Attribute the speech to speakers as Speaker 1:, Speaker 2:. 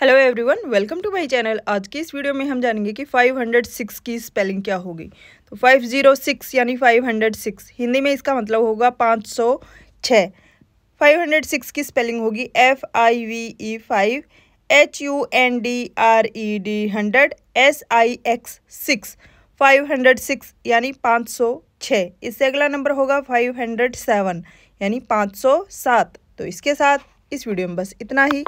Speaker 1: hello everyone welcome to my channel आज की इस वीडियो में हम जानेंगे कि 506 की स्पेलिंग क्या होगी तो 506 यानी 506 हिंदी में इसका मतलब होगा 506 506 की स्पेलिंग होगी F I V E five H U N D R E D hundred S I X six five hundred six यानी पाँच सौ छः इससे अगला नंबर होगा फाइव हंड्रेड सेवन यानी पाँच सौ सात तो इसके साथ इस वीडियो में बस इतना ही